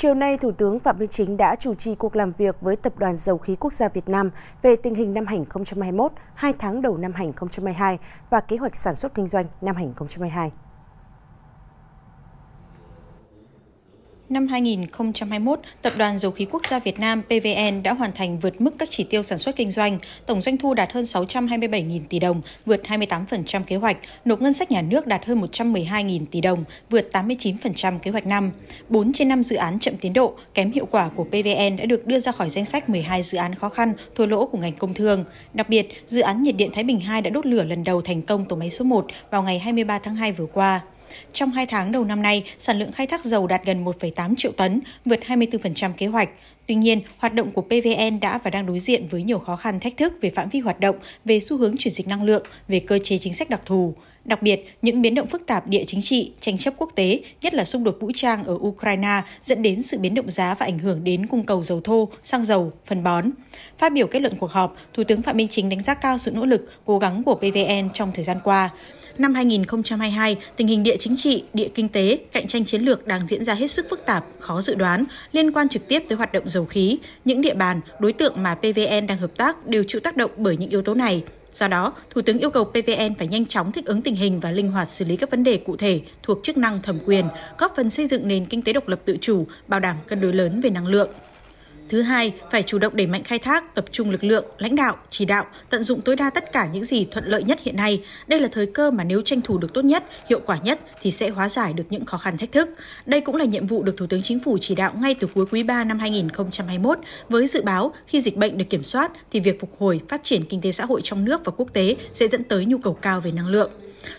Chiều nay, Thủ tướng Phạm Minh Chính đã chủ trì cuộc làm việc với Tập đoàn Dầu khí Quốc gia Việt Nam về tình hình năm 2021, 2 tháng đầu năm 2022 và kế hoạch sản xuất kinh doanh năm 2022. Năm 2021, Tập đoàn Dầu khí Quốc gia Việt Nam PVN đã hoàn thành vượt mức các chỉ tiêu sản xuất kinh doanh, tổng doanh thu đạt hơn 627.000 tỷ đồng, vượt 28% kế hoạch, nộp ngân sách nhà nước đạt hơn 112.000 tỷ đồng, vượt 89% kế hoạch năm. 4 trên 5 dự án chậm tiến độ, kém hiệu quả của PVN đã được đưa ra khỏi danh sách 12 dự án khó khăn, thua lỗ của ngành công thương. Đặc biệt, dự án nhiệt điện Thái Bình 2 đã đốt lửa lần đầu thành công tổ máy số 1 vào ngày 23 tháng 2 vừa qua. Trong 2 tháng đầu năm nay, sản lượng khai thác dầu đạt gần 1,8 triệu tấn, vượt 24% kế hoạch. Tuy nhiên, hoạt động của PVN đã và đang đối diện với nhiều khó khăn thách thức về phạm vi hoạt động, về xu hướng chuyển dịch năng lượng, về cơ chế chính sách đặc thù. Đặc biệt, những biến động phức tạp địa chính trị, tranh chấp quốc tế, nhất là xung đột vũ trang ở Ukraine dẫn đến sự biến động giá và ảnh hưởng đến cung cầu dầu thô, xăng dầu, phân bón. Phát biểu kết luận cuộc họp, Thủ tướng Phạm Minh Chính đánh giá cao sự nỗ lực, cố gắng của PVN trong thời gian qua. Năm 2022, tình hình địa chính trị, địa kinh tế, cạnh tranh chiến lược đang diễn ra hết sức phức tạp, khó dự đoán, liên quan trực tiếp tới hoạt động dầu khí. Những địa bàn, đối tượng mà PVN đang hợp tác đều chịu tác động bởi những yếu tố này. Do đó, Thủ tướng yêu cầu PVN phải nhanh chóng thích ứng tình hình và linh hoạt xử lý các vấn đề cụ thể thuộc chức năng thẩm quyền, góp phần xây dựng nền kinh tế độc lập tự chủ, bảo đảm cân đối lớn về năng lượng. Thứ hai, phải chủ động đẩy mạnh khai thác, tập trung lực lượng, lãnh đạo, chỉ đạo, tận dụng tối đa tất cả những gì thuận lợi nhất hiện nay. Đây là thời cơ mà nếu tranh thủ được tốt nhất, hiệu quả nhất thì sẽ hóa giải được những khó khăn thách thức. Đây cũng là nhiệm vụ được Thủ tướng Chính phủ chỉ đạo ngay từ cuối quý 3 năm 2021 với dự báo khi dịch bệnh được kiểm soát thì việc phục hồi, phát triển kinh tế xã hội trong nước và quốc tế sẽ dẫn tới nhu cầu cao về năng lượng.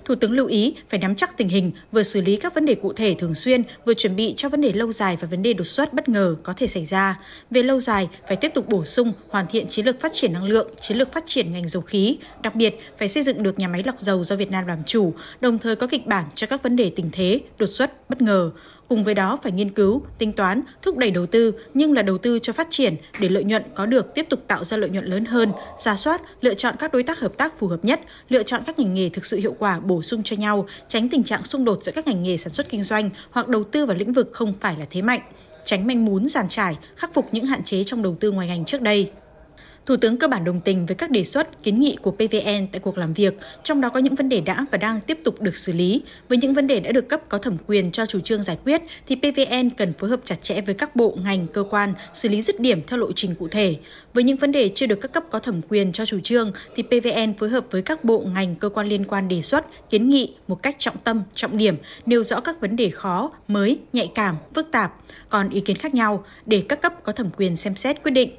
Thủ tướng lưu ý phải nắm chắc tình hình, vừa xử lý các vấn đề cụ thể thường xuyên, vừa chuẩn bị cho vấn đề lâu dài và vấn đề đột xuất bất ngờ có thể xảy ra. Về lâu dài, phải tiếp tục bổ sung, hoàn thiện chiến lược phát triển năng lượng, chiến lược phát triển ngành dầu khí, đặc biệt phải xây dựng được nhà máy lọc dầu do Việt Nam làm chủ, đồng thời có kịch bản cho các vấn đề tình thế, đột xuất bất ngờ. Cùng với đó phải nghiên cứu, tính toán, thúc đẩy đầu tư nhưng là đầu tư cho phát triển để lợi nhuận có được tiếp tục tạo ra lợi nhuận lớn hơn, ra soát, lựa chọn các đối tác hợp tác phù hợp nhất, lựa chọn các ngành nghề thực sự hiệu quả bổ sung cho nhau, tránh tình trạng xung đột giữa các ngành nghề sản xuất kinh doanh hoặc đầu tư vào lĩnh vực không phải là thế mạnh tránh manh mún giàn trải, khắc phục những hạn chế trong đầu tư ngoài ngành trước đây. Thủ tướng cơ bản đồng tình với các đề xuất, kiến nghị của PVN tại cuộc làm việc, trong đó có những vấn đề đã và đang tiếp tục được xử lý. Với những vấn đề đã được cấp có thẩm quyền cho chủ trương giải quyết, thì PVN cần phối hợp chặt chẽ với các bộ, ngành, cơ quan, xử lý dứt điểm theo lộ trình cụ thể. Với những vấn đề chưa được các cấp có thẩm quyền cho chủ trương, thì PVN phối hợp với các bộ, ngành, cơ quan liên quan đề xuất, kiến nghị một cách trọng tâm, trọng điểm, nêu rõ các vấn đề khó, mới, nhạy cảm, phức tạp, còn ý kiến khác nhau để các cấp có thẩm quyền xem xét quyết định.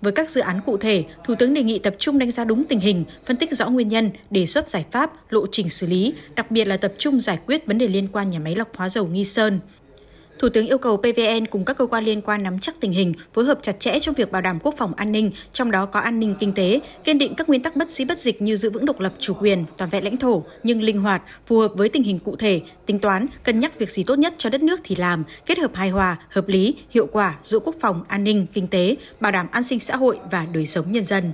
Với các dự án cụ thể, Thủ tướng đề nghị tập trung đánh giá đúng tình hình, phân tích rõ nguyên nhân, đề xuất giải pháp, lộ trình xử lý, đặc biệt là tập trung giải quyết vấn đề liên quan nhà máy lọc hóa dầu Nghi Sơn. Thủ tướng yêu cầu PVN cùng các cơ quan liên quan nắm chắc tình hình, phối hợp chặt chẽ trong việc bảo đảm quốc phòng an ninh, trong đó có an ninh kinh tế, kiên định các nguyên tắc bất di bất dịch như giữ vững độc lập chủ quyền, toàn vẹn lãnh thổ nhưng linh hoạt, phù hợp với tình hình cụ thể, tính toán, cân nhắc việc gì tốt nhất cho đất nước thì làm, kết hợp hài hòa, hợp lý, hiệu quả giữa quốc phòng, an ninh, kinh tế, bảo đảm an sinh xã hội và đời sống nhân dân.